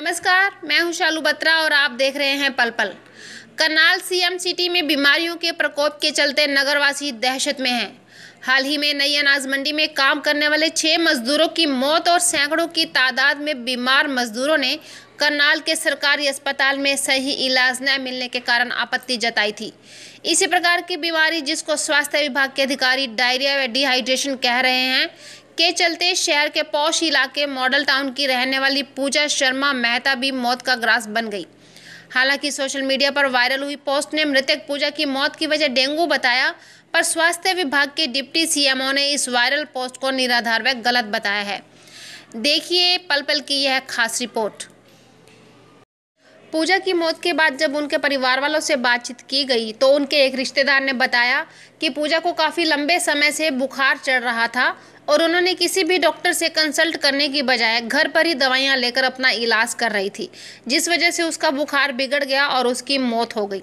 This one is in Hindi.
नमस्कार मैं हूं शालू बत्रा और आप देख रहे हैं पल पल करनाल सीएम सिटी में बीमारियों के प्रकोप के चलते नगरवासी दहशत में हैं हाल ही में नई अनाज मंडी में काम करने वाले छः मजदूरों की मौत और सैकड़ों की तादाद में बीमार मजदूरों ने करनाल के सरकारी अस्पताल में सही इलाज न मिलने के कारण आपत्ति जताई थी इसी प्रकार की बीमारी जिसको स्वास्थ्य विभाग के अधिकारी डायरिया व डिहाइड्रेशन कह रहे हैं के चलते शहर के पौष इलाके मॉडल टाउन की रहने वाली पूजा शर्मा मेहता भी मौत का ग्रास बन गई हालांकि सोशल मीडिया पर वायरल हुई पोस्ट ने मृतक पूजा की मौत की वजह डेंगू बताया पर स्वास्थ्य विभाग के डिप्टी सीएमओ ने इस वायरल पोस्ट को निराधार व गलत बताया है देखिए पल पल की यह खास रिपोर्ट पूजा की मौत के बाद जब उनके परिवार वालों से बातचीत की गई तो उनके एक रिश्तेदार ने बताया कि पूजा को काफ़ी लंबे समय से बुखार चढ़ रहा था और उन्होंने किसी भी डॉक्टर से कंसल्ट करने की बजाय घर पर ही दवाइयाँ लेकर अपना इलाज कर रही थी जिस वजह से उसका बुखार बिगड़ गया और उसकी मौत हो गई